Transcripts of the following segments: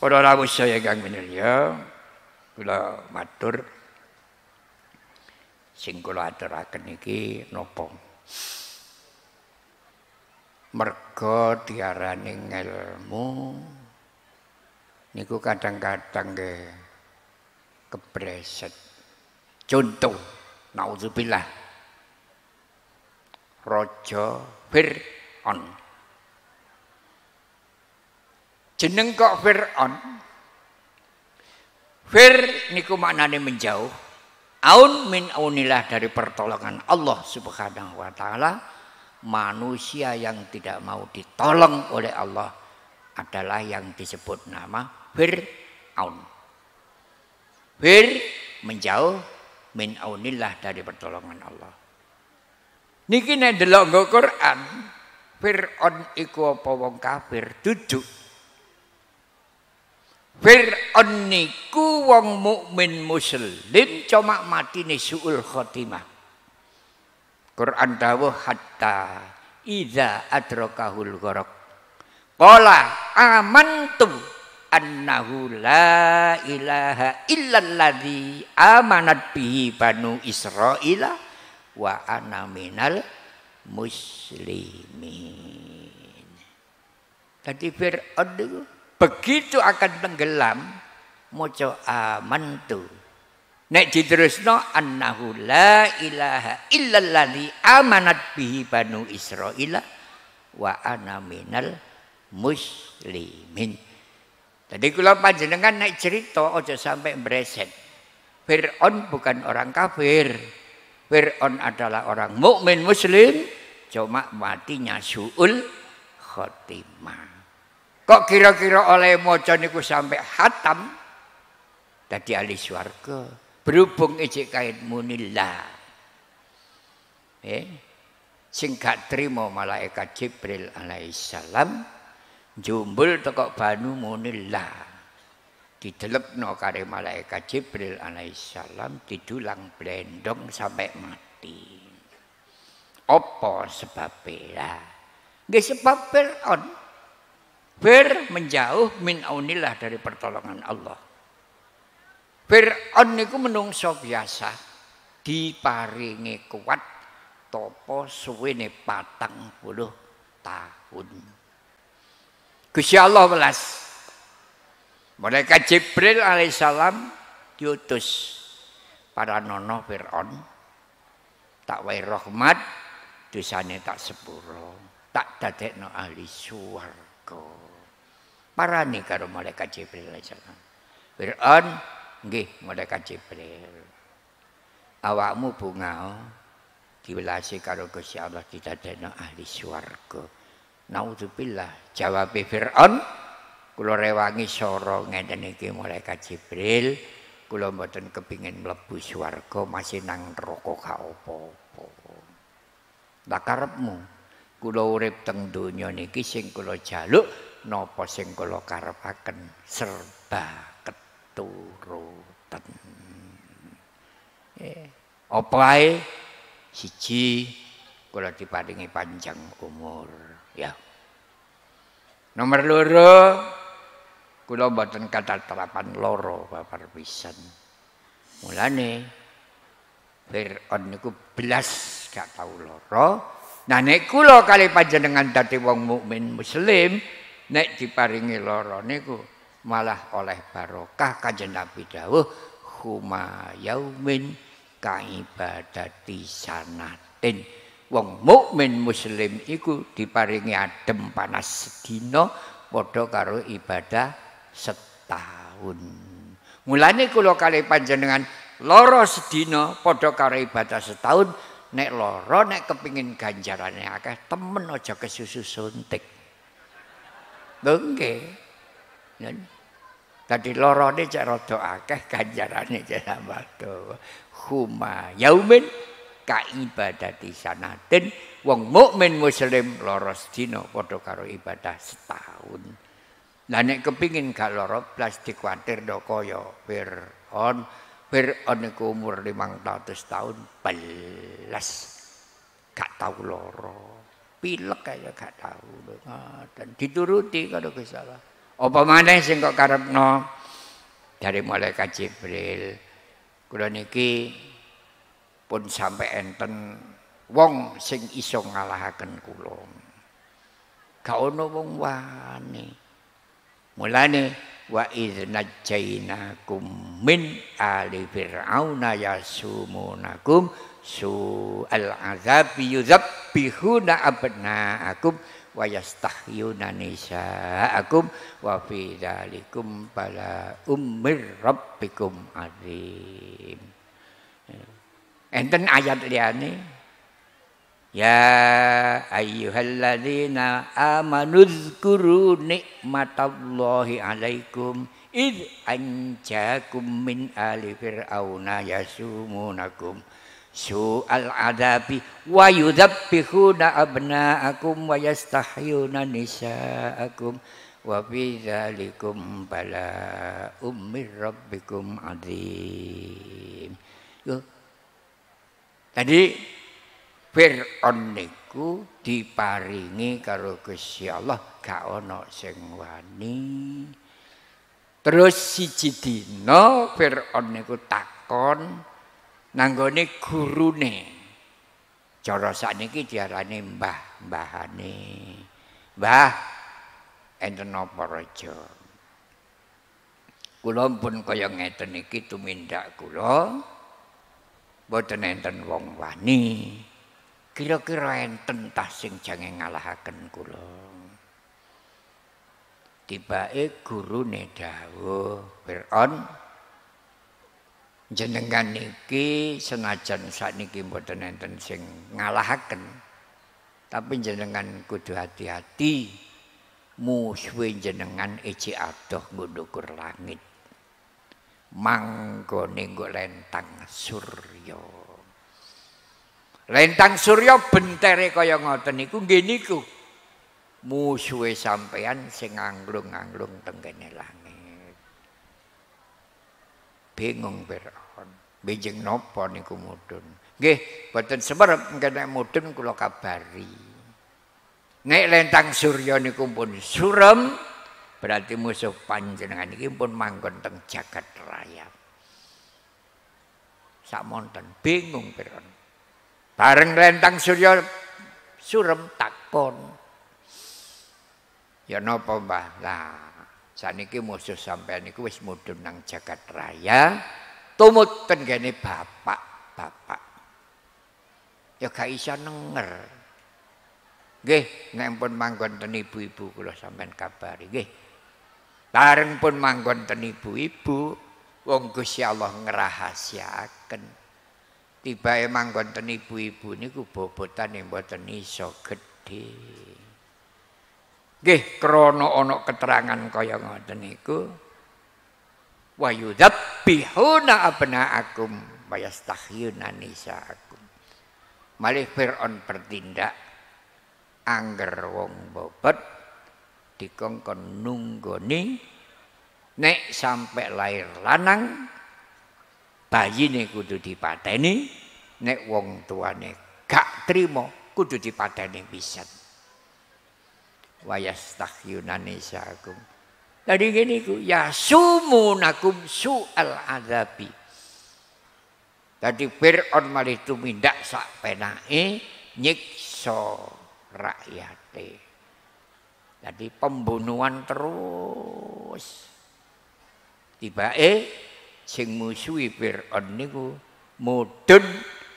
Ora rawuh saya Kang Winulya. Kula matur. Sing kula aturaken iki napa? Merga diarani ilmu niku kadang-kadang ke kepreset. Contoh naudzubillah. Raja Fir'aun. jeneng kok Fir'aun Fir niku maknane menjauh aun min aunilah dari pertolongan Allah subhanahu wa ta'ala manusia yang tidak mau ditolong oleh Allah adalah yang disebut nama Fir'aun Fir menjauh min aunilah dari pertolongan Allah niki nek delok Quran Fir'aun iku apa wong kafir duduk Fir'aun niku wong mukmin muslim cuma mati ni suul khotimah. Quran dawuh hatta idza adrakahul gharq. Qala amantu annahu la ilaha illalladhi amanat bihi banu Israila wa ana minal muslimin. Tadi Fir'aun begitu akan tenggelam moco amantu nek diterusno annahu la ilaha illallahi amanat bihi banu israila wa ana minal muslimin jadi kalau panjenengan naik cerita ojo sampai bereset Fir'aun bukan orang kafir Fir'aun adalah orang mukmin muslim cuma matinya su'ul khotimah Kok kira-kira oleh moco niku sampai hatam tadi ahli suarga. Berhubung ijik kait munillah. Eh, singkat terima malaikat Jibril alaihissalam jumbul toko Banu Munillah. no kare malaikat Jibril alaihissalam didulang blendong sampai mati. Apa sebabnya? Gak sebab peron Fir menjauh min aunillah dari pertolongan Allah. Fir'aun niku menungso biasa diparingi kuat topo suwene patang puluh tahun. Gusti Allah welas. Mereka Jibril alaihissalam diutus para nono Fir'aun tak wai rahmat dosane tak sepuro tak dadekno ahli suara aku. Parani karo malaikat Jibril aja, Fir'aun nggih malaikat Jibril. Awakmu bunga oh. diwelasi karo Gusti Allah didadekno ahli swarga. Nauzubillah jawab Fir'aun kula rewangi soro ngeten iki malaikat Jibril kula mboten kepingin mlebu swarga masih nang neraka ka apa-apa. Lah karepmu kula urip teng donya niki sing kula jaluk napa sing kula karepaken serba keturutan eh apa ae siji kula diparingi panjang umur ya nomor loro kula mboten kata terapan loro bapak pisan mulane Fir'aun niku belas gak tau loro Nah nek kula kali panjenengan dadi wong mukmin muslim nek diparingi lara niku malah oleh barokah Kanjeng Nabi dawuh huma yaumin kaibadati sanatin wong mukmin muslim iku diparingi adem panas sedina padha karo ibadah setahun mulane kula kali panjenengan lara sedina padha karo ibadah setahun nek lara nek kepingin ganjarane akeh temen aja kesusu suntik nggih yen dadi lorone cek rada akeh ganjarane cek amado huma yaumin ka ibadati wong mukmin muslim lara sedina padha karo ibadah setahun lah nek kepingin gak lara blas dikuatir ndak kaya fir'on Fir'aun iku umur 500 tahun belas gak tahu loro pilek kaya gak tahu dan dituruti kalau kesala apa mana sing kok karepno dari malaikat Jibril kula niki pun sampai enten wong sing iso ngalahaken kula gak ono wong wani mulane wa idnajjainakum min ali fir'auna yasumunakum su'al azabi yuzabbihuna abna'akum wa yastahyuna nisa'akum wa fi dzalikum bala ummir rabbikum azim enten ayat liane Ya ayyuhalladzina amanu dzkuru nikmatallahi alaikum id anjakum min ali fir'auna yasumunakum su'al adabi wa yudabbihuna abna'akum wa yastahyuna nisa'akum wa fi dzalikum bala ummir rabbikum adzim. Tadi Fir'aun niku diparingi karo Gusti Allah gak ana sing wani. Terus siji dina Fir'aun niku takon nanggone gurune. Cara sakniki diarani mbah-mbahane. Mbah enten apa raja? Kula pun kaya ngeten iki tumindak kula boten enten wong -wani. kira-kira enten tah sing jange ngalahaken kula tibake gurune dawuh Firaun jenengan niki senajan sakniki mboten enten sing ngalahaken tapi jenengan kudu hati-hati muswe jenengan eci adoh ngundukur langit manggone nggo lentang surya Lentang Surya bentere kaya ngoten niku nggih niku. Musuhe sampean sing anglung-anglung teng kene langit. Bingung berhon. Bijing nopo niku mudhun. Nggih, boten semerep kene mudhun kula kabari. Nek Lentang Surya niku pun surem, berarti musuh panjenengan iki pun manggon teng jagat raya. Sak monten bingung berhon. Bareng lentang surya surem takon. Ya napa, Mbah? Lah, saniki musuh sampean niku wis mudhun nang jagat raya, tumut ten gene bapak-bapak. Ya gak iso nenger. Nggih, nek pun manggon ten ibu-ibu kula sampean kabari, nggih. Bareng pun manggon ten ibu-ibu, wong Gusti Allah ngrahasiaken. tiba emang wonten ibu-ibu niku bobotan yang mboten iso gedhe. Nggih, krana ana keterangan kaya ngoten niku wa yudzabbihuna abna'akum wa yastahyuna nisa'akum. Malih Fir'aun bertindak angger wong bobot dikongkon nunggoni nek sampai lahir lanang Bayi nih kudu dipateni nek wong tuane gak trimo kudu dipateni wayas takyunani syakum tadi gini ku ya sumunakum su'al adabi. tadi Fir'aun malih tumindak sak penake nyikso rakyate jadi pembunuhan terus tiba eh sing musuhi Fir'aun niku mudun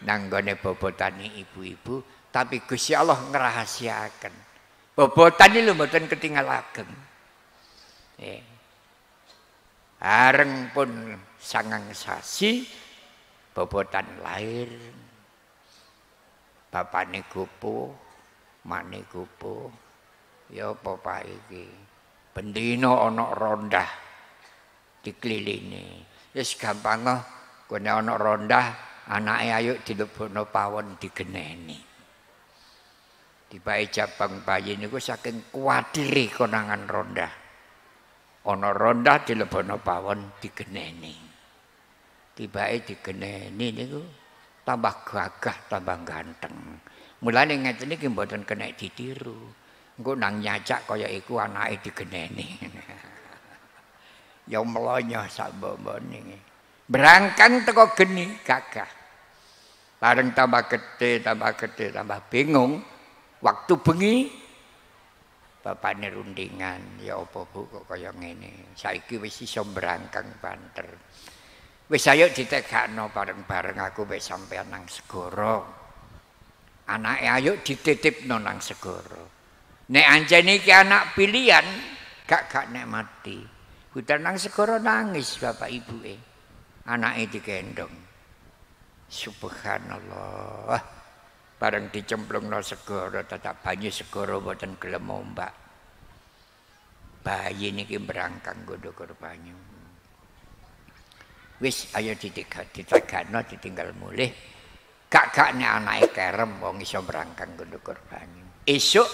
nanggone bobotani ibu-ibu tapi Gusti Allah ngerahasiakan bobotani lho mboten ketinggal ageng areng pun sangang sasi bobotan lahir bapane kupu mane kupu ya apa iki bendino ana rondah dikelilingi wis gampang no kene ana ronda anake ayo dilebokno pawon digeneni dibae jabang bayi niku saking kuwadire konangan ronda ana ronda dilebokno pawon digeneni tibae digeneni niku tambah gagah tambah ganteng mulane ngeten iki mboten kena ditiru engko nang nyajak, kaya iku anake digeneni ya mlonyo sababane. Berangkan teko geni gagah. Bareng tambah gede, tambah gede, tambah bingung. Waktu bengi bapane rundingan, ya apa Bu kok kaya ngene. Saiki wis iso berangkang banter. Wis ayo ditegakno bareng-bareng aku wis sampean nang segoro, Anake ayo dititipno nang segoro, Nek anjene iki anak pilihan, gak gak nek mati. hutan nang segoro nangis bapak ibu e dikendong. e digendong subhanallah bareng dicemplung nang segoro tetap banyu segoro boten gelem ombak bayi niki berangkang godo karo banyu wis ayo ditegak ditegakno ditinggal mulih gak gakne anake kerem wong iso berangkang godo karo banyu esuk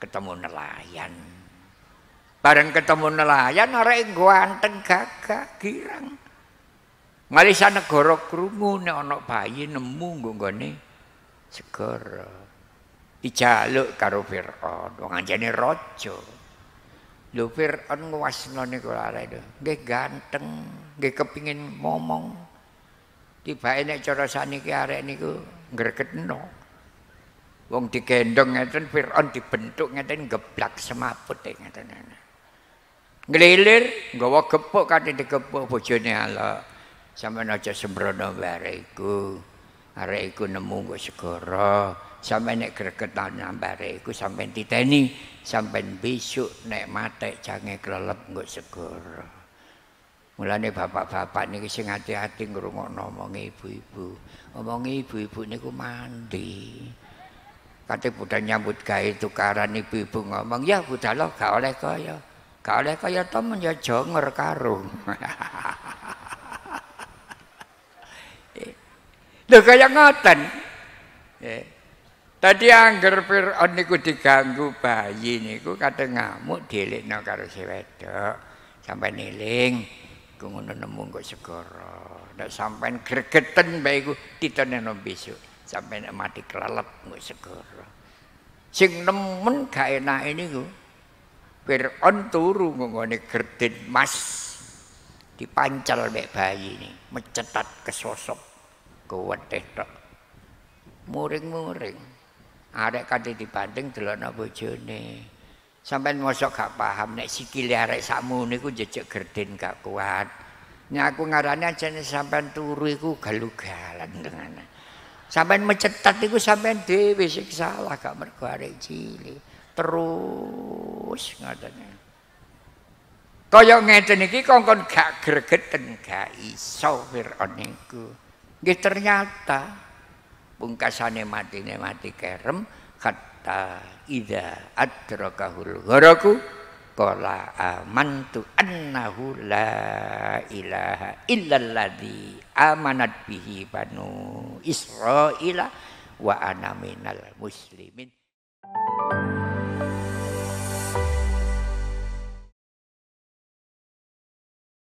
ketemu nelayan Bareng ketemu nelayan arek ganteng gagah girang. Ngalisa negara krungu nek ana bayi nemu nggo nggone segara. Dijaluk karo Firaun, wong anjene raja. Lho Firaun nguwasnone kula arek nggih ganteng, nggih kepingin ngomong. Tibake nek cara saniki arek niku ngreketno. Wong digendong ngeten Firaun dibentuk ngeten geblak semaput e ngeten. ngelilir gawa gepuk kate dikepuk bojone alok sampean aja sembrono bare iku arek iku nemu go segara sampean nek gregetan bare iku sampean titeni sampean besok nek mate jange kelelep go segara mulane bapak-bapak niki sing ati-ati ngrungokno omong ibu-ibu omong ibu-ibu niku mandi kate budal nyambut gawe tukaran ibu-ibu ngomong ya budal gak oleh kaya ya kalih kaya to menjojo nger karung. Lho kaya ngoten. Eh, tadi anggar Fir'aun oh, niku diganggu bayi niku kadang ngamuk dilekno karo si wedok. Sampai niling ku ngono nemu kok segara. Ndak sampean gregeten bae iku titene no besok. Sampai mati kelelep kok segara. Sing nemen gak enak ini niku Fir'aun turu nggone gerdin mas dipancal mek bayi ini mencetat kesosok kuweteh tok muring-muring arek kate dibanding delokno bojone sampean mosok gak paham nek sikile arek sakmu niku jejeg gerdin gak kuat nek aku ngarani ajane sampean turu iku galugalan dengan sampean mencetat iku sampean dhewe sing salah gak mergo arek cilik terus ngatanya. Kaya ngeten iki kongkon gak gregeten gak iso Firaun niku. Nggih ternyata pungkasane matine mati kerem kata ida adrakahul gharaku qala amantu annahu la ilaha illalladzi amanat bihi banu israila wa ana minal muslimin.